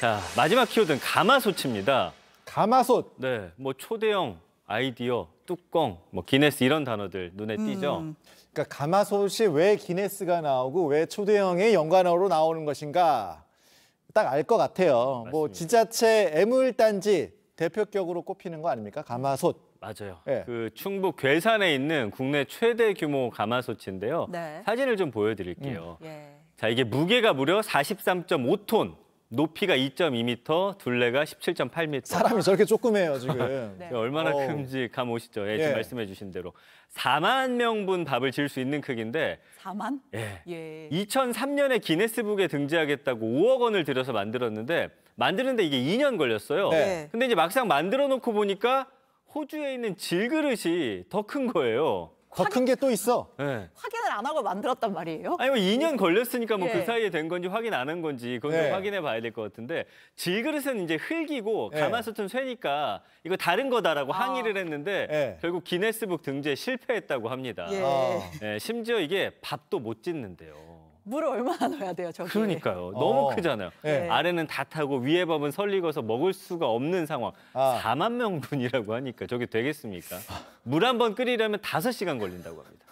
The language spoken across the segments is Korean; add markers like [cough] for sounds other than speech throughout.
자, 마지막 키워드는 가마솥입니다. 가마솥. 네, 뭐 초대형, 아이디어, 뚜껑, 뭐 기네스 이런 단어들 눈에 음. 띄죠. 음. 그러니까 가마솥이 왜 기네스가 나오고 왜초대형의 연관어로 나오는 것인가 딱 알 것 같아요. 뭐 맞습니다. 뭐 지자체 애물단지 대표격으로 꼽히는 거 아닙니까? 가마솥. 맞아요. 네. 그 충북 괴산에 있는 국내 최대 규모 가마솥인데요. 네. 사진을 좀 보여드릴게요. 음. 예. 자, 이게 무게가 무려 43.5톤, 높이가 2.2m, 둘레가 17.8m. 사람이 저렇게 조그매요 지금. [laughs] 네. 얼마나 어. 큼직함 오시죠? 예, 예, 지금 예. 말씀해 주신 대로 4만 명분 밥을 지을 수 있는 크기인데 4만? 예. 예. 2003년에 기네스북에 등재하겠다고 5억 원을 들여서 만들었는데 만드는데 이게 2년 걸렸어요. 네. 근데 이제 막상 만들어 놓고 보니까 호주에 있는 질그릇이 더 큰 거예요. 더큰게또 있어. 네. 확인을 안 하고 만들었단 말이에요? 아니 뭐 2년 걸렸으니까 뭐그 예. 사이에 된 건지 확인 안 한 건지 그건 네. 확인해 봐야 될 것 같은데 질그릇은 이제 흙이고 예. 가마솥은 쇠니까 이거 다른 거다라고 아. 항의를 했는데 네. 결국 기네스북 등재 실패했다고 합니다. 예. 아. 심지어 이게 밥도 못 짓는데요. 물을 얼마나 넣어야 돼요, 저기? 그러니까요. 너무 어. 크잖아요. 네. 아래는 다 타고 위에 밥은 설익어서 먹을 수가 없는 상황. 아. 4만 명분이라고 하니까 저게 되겠습니까? 물 한 번 끓이려면 5시간 걸린다고 합니다.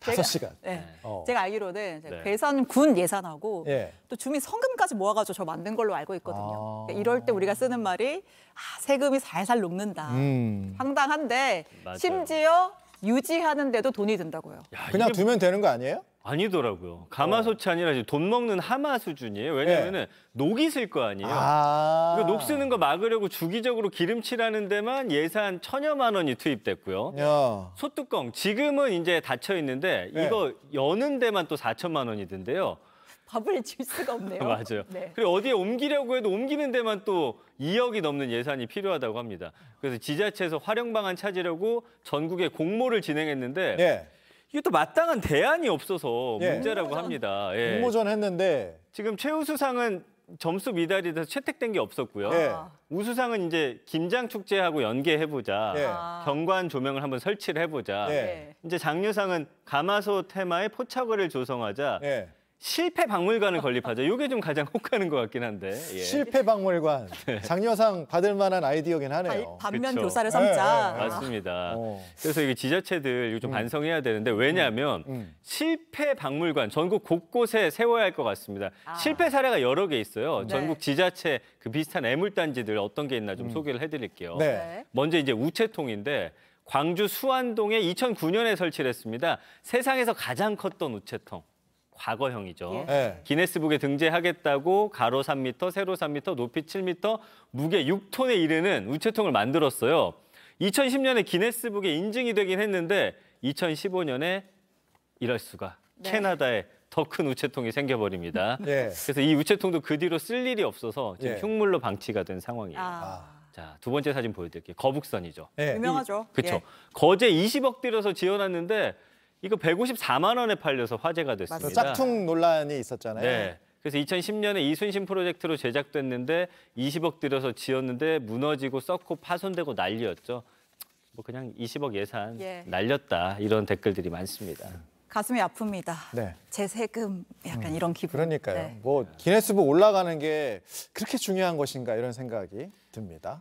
다섯 시간. 네. 네. 어. 제가 알기로는 네. 배선군 예산하고 네. 또 주민 성금까지 모아가지고 저 만든 걸로 알고 있거든요. 아... 그러니까 이럴 때 우리가 쓰는 말이 아, 세금이 살살 녹는다. 음... 황당한데 맞아요. 심지어 유지하는데도 돈이 든다고요. 야, 그냥 이게... 두면 뭐 되는 거 아니에요? 아니더라고요. 어. 가마솥이 아니라 돈 먹는 하마 수준이에요. 왜냐면은 네. 녹이 쓸 거 아니에요. 아녹 쓰는 거 막으려고 주기적으로 기름칠하는 데만 예산 천여만 원이 투입됐고요. 야. 소뚜껑 지금은 이제 닫혀 있는데 네. 이거 여는 데만 또 4천만 원이 든데요. 밥을 질 수가 없네요. [laughs] 맞아요. 네. 그리고 어디에 옮기려고 해도 옮기는 데만 또 2억이 넘는 예산이 필요하다고 합니다. 그래서 지자체에서 활용 방안 찾으려고 전국에 공모를 진행했는데 네. 이게 또 마땅한 대안이 없어서 네. 문제라고 합니다. 예. 공모전 했는데 지금 최우수상은 점수 미달이 돼서 채택된 게 없었고요. 네. 예. 우수상은 이제 김장 축제하고 연계해 보자. 네. 경관 조명을 한번 설치를 해 보자. 네. 이제 장려상은 가마솥 테마의 포차거리를 조성하자. 실패 박물관을 건립하자. 이게 좀 가장 [laughs] 혹하는 것 같긴 한데. 예. 실패 박물관. 네. 장려상 받을 만한 아이디어긴 하네요. 반면 그쵸. 교사를 네, 삼자. 네, 네, 네. 맞습니다. 어. 그래서 이게 지자체들 이거 좀 음. 반성해야 되는데 왜냐하면 음. 음. 실패 박물관 전국 곳곳에 세워야 할 것 같습니다. 아. 실패 사례가 여러 개 있어요. 네. 전국 지자체 그 비슷한 애물단지들 어떤 게 있나 좀 음. 소개를 해드릴게요. 먼저 이제 우체통인데 광주 수안동에 2009년에 설치를 했습니다. 세상에서 가장 컸던 우체통. 과거형이죠. 예. 예. 기네스북에 등재하겠다고 가로 3m, 세로 3m, 높이 7m, 무게 6톤에 이르는 우체통을 만들었어요. 2010년에 기네스북에 인증이 되긴 했는데 2015년에 이럴 수가 네. 캐나다에 더 큰 우체통이 생겨버립니다. 예. [laughs] 그래서 이 우체통도 그 뒤로 쓸 일이 없어서 지금 예. 흉물로 방치가 된 상황이에요. 아. 아. 자, 두 번째 사진 보여드릴게요. 거북선이죠. 네. 유명하죠. 그렇죠. 예. 거제 20억 들여서 지어놨는데 이거 154만 원에 팔려서 화제가 됐습니다. 짝퉁 논란이 있었잖아요. 네. 그래서 2010년에 이순신 프로젝트로 제작됐는데 20억 들여서 지었는데 무너지고 썩고 파손되고 난리였죠. 뭐 그냥 20억 예산 예. 날렸다 이런 댓글들이 많습니다. 가슴이 아픕니다. 네. 제 세금 약간 음, 이런 기분. 그러니까요. 네. 뭐 기네스북 올라가는 게 그렇게 중요한 것인가 이런 생각이 듭니다.